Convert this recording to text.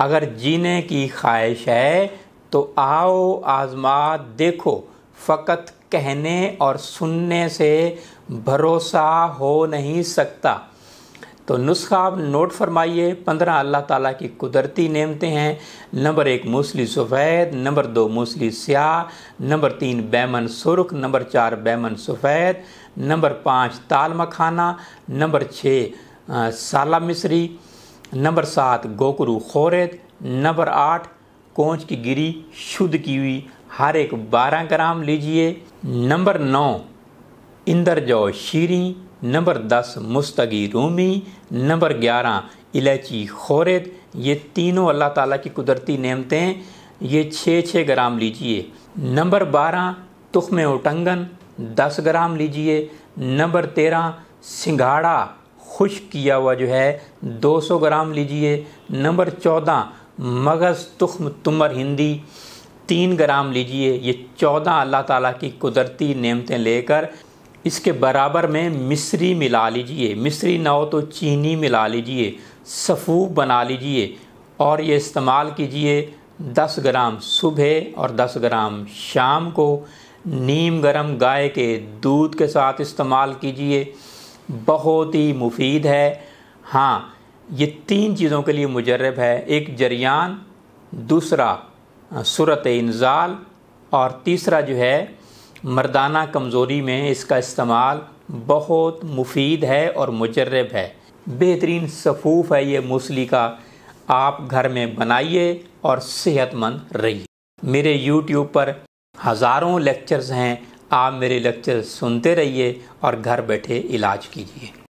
अगर जीने की ख्वाहिश है तो आओ आजमा देखो फ़कत कहने और सुनने से भरोसा हो नहीं सकता तो नुस्खा आप नोट फरमाइए पंद्रह अल्लाह ताला की कुदरती नेमते हैं नंबर एक मूसली सफ़ेद नंबर दो मूसली स्याह नंबर तीन बैमन सुरख नंबर चार बैमन सफ़ेद नंबर पाँच ताल मखाना नंबर छः साला मिश्री नंबर सात गोकरू खोरेद नंबर आठ कोंच की गिरी शुद्ध की हुई हर एक बारह ग्राम लीजिए नंबर नौ इंदर जौ शीरी नंबर दस मुस्तगी रूमी नंबर ग्यारह इलायची खोरेद ये तीनों अल्लाह ताला की कुदरती नेमतें ये छः छः ग्राम लीजिए नंबर बारह तुखम उटंगन दस ग्राम लीजिए नंबर तेरह सिंघाड़ा खुश किया हुआ जो है 200 ग्राम लीजिए नंबर 14 मगज़ तुख्म तुमर हिंदी तीन ग्राम लीजिए ये चौदह अल्लाह ताला की कुदरती नेमतें लेकर इसके बराबर में मिस्री मिला लीजिए मिस्री ना हो तो चीनी मिला लीजिए सफ़ू बना लीजिए और ये इस्तेमाल कीजिए दस ग्राम सुबह और दस ग्राम शाम को नीम गरम गाय के दूध के साथ इस्तेमाल कीजिए बहुत ही मुफीद है हाँ ये तीन चीज़ों के लिए मुजरब है एक जरियान दूसरा सूरत इंजाल और तीसरा जो है मर्दाना कमज़ोरी में इसका इस्तेमाल बहुत मुफीद है और मुजरब है बेहतरीन सफूफ है ये मूसली का आप घर में बनाइए और सेहतमंद रहिए मेरे यूट्यूब पर हज़ारों लेक्चर्स हैं आप मेरे लेक्चर सुनते रहिए और घर बैठे इलाज कीजिए